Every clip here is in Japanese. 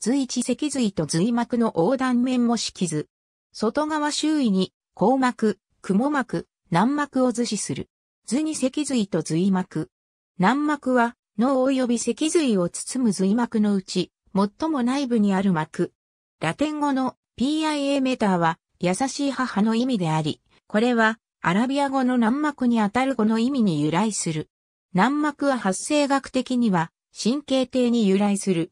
随一脊髄と髄膜の横断面もき図。外側周囲に、硬膜、雲膜、軟膜を図示する。図に脊髄と髄膜。軟膜は、脳及び脊髄を包む髄膜のうち、最も内部にある膜。ラテン語の PIA メーターは、優しい母の意味であり、これは、アラビア語の軟膜にあたる語の意味に由来する。軟膜は発生学的には、神経体に由来する。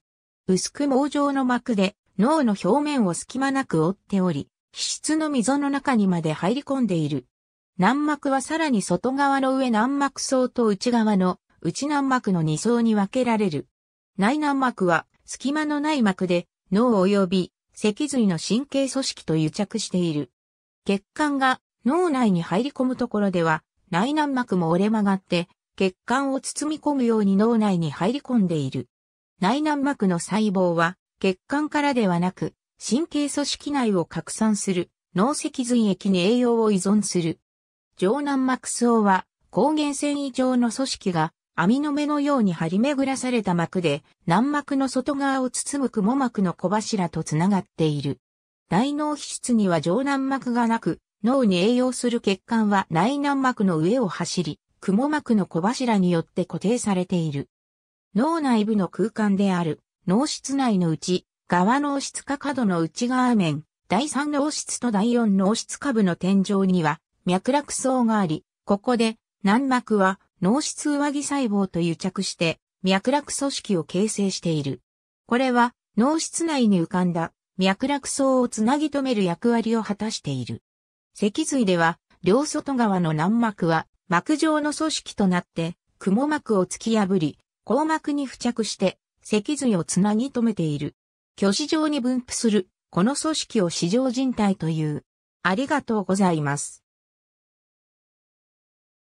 薄く網状の膜で脳の表面を隙間なく覆っており、皮質の溝の中にまで入り込んでいる。軟膜はさらに外側の上軟膜層と内側の内軟膜の2層に分けられる。内軟膜は隙間のない膜で脳及び脊髄の神経組織と癒着している。血管が脳内に入り込むところでは内軟膜も折れ曲がって血管を包み込むように脳内に入り込んでいる。内軟膜の細胞は血管からではなく神経組織内を拡散する脳脊髄液に栄養を依存する。上軟膜層は抗原繊維状の組織が網の目のように張り巡らされた膜で軟膜の外側を包む雲膜の小柱とつながっている。大脳皮質には上軟膜がなく、脳に栄養する血管は内軟膜の上を走り、雲膜の小柱によって固定されている。脳内部の空間である、脳室内のうち、側脳室か角の内側面、第3脳室と第4脳室下部の天井には脈絡層があり、ここで軟膜は脳室上着細胞と癒着して脈絡組織を形成している。これは脳室内に浮かんだ脈絡層をつなぎ止める役割を果たしている。脊髄では両外側の軟膜は膜状の組織となって、雲膜を突き破り、硬膜に付着して、脊髄をつなぎ止めている。虚子状に分布する、この組織を視上人体という。ありがとうございます。